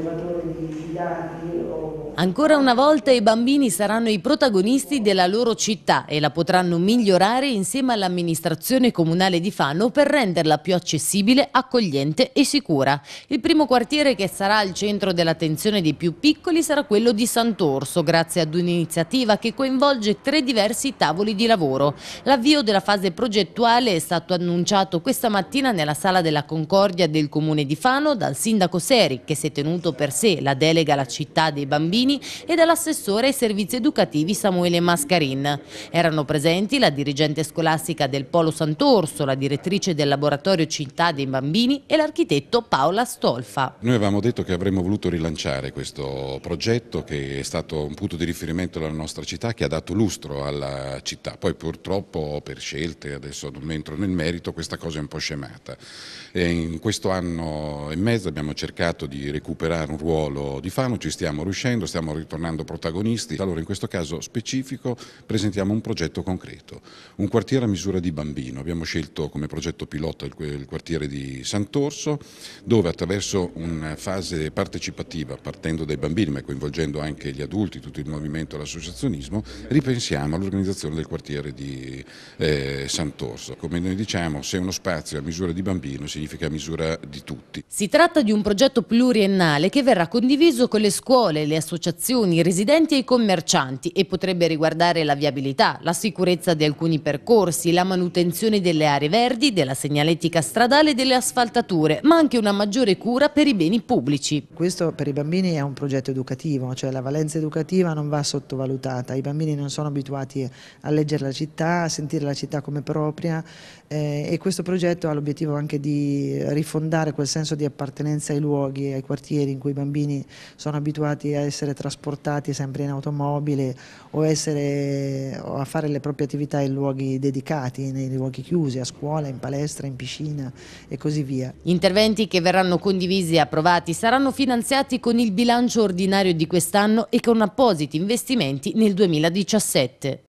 rilevatore di dati. O... Ancora una volta i bambini saranno i protagonisti della loro città e la potranno migliorare insieme all'amministrazione comunale di Fano per renderla più accessibile, accogliente e sicura. Il primo quartiere che sarà al centro dell'attenzione dei più piccoli sarà quello di Sant'Orso, grazie ad un'iniziativa che coinvolge tre diversi tavoli di lavoro. L'avvio della fase progettuale è stato annunciato questa mattina nella sala della Concordia del Comune di Fano dal sindaco Seri, che si è tenuto portato per sé la delega alla città dei bambini e dall'assessore ai servizi educativi Samuele Mascarin. Erano presenti la dirigente scolastica del Polo Sant'Orso, la direttrice del laboratorio città dei bambini e l'architetto Paola Stolfa. Noi avevamo detto che avremmo voluto rilanciare questo progetto che è stato un punto di riferimento della nostra città, che ha dato lustro alla città. Poi purtroppo per scelte, adesso non entro nel merito, questa cosa è un po' scemata. E in questo anno e mezzo abbiamo cercato di recuperare un ruolo di fama, ci stiamo riuscendo, stiamo ritornando protagonisti. Allora in questo caso specifico presentiamo un progetto concreto, un quartiere a misura di bambino. Abbiamo scelto come progetto pilota il quartiere di Sant'Orso dove attraverso una fase partecipativa partendo dai bambini ma coinvolgendo anche gli adulti, tutto il movimento e l'associazionismo ripensiamo all'organizzazione del quartiere di eh, Sant'Orso. Come noi diciamo se uno spazio a misura di bambino significa a misura di tutti. Si tratta di un progetto pluriennale che verrà condiviso con le scuole, le associazioni, i residenti e i commercianti e potrebbe riguardare la viabilità, la sicurezza di alcuni percorsi, la manutenzione delle aree verdi, della segnaletica stradale e delle asfaltature, ma anche una maggiore cura per i beni pubblici. Questo per i bambini è un progetto educativo, cioè la valenza educativa non va sottovalutata, i bambini non sono abituati a leggere la città, a sentire la città come propria eh, e questo progetto ha l'obiettivo anche di rifondare quel senso di appartenenza ai luoghi, ai quartieri quartieri in cui i bambini sono abituati a essere trasportati sempre in automobile o, essere, o a fare le proprie attività in luoghi dedicati, nei luoghi chiusi, a scuola, in palestra, in piscina e così via. Gli Interventi che verranno condivisi e approvati saranno finanziati con il bilancio ordinario di quest'anno e con appositi investimenti nel 2017.